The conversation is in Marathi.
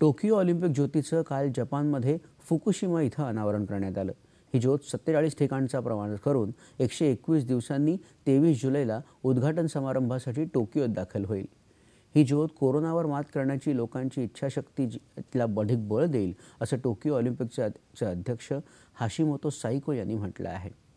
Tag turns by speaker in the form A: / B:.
A: टोकियो ऑलिम्पिक ज्योतीचं काल जपानमध्ये फुकुशिमा इथं अनावरण करण्यात आलं ही ज्योत सत्तेचाळीस ठिकाणचा प्रमाण करून एकशे एकवीस दिवसांनी तेवीस जुलैला उद्घाटन समारंभासाठी टोकियोत दाखल होईल ही ज्योत कोरोनावर मात करण्याची लोकांची इच्छाशक्ती तिला अधिक बळ देईल असं टोकियो ऑलिम्पिकचे अध्यक्ष हाशिमोतो साईको यांनी म्हटलं आहे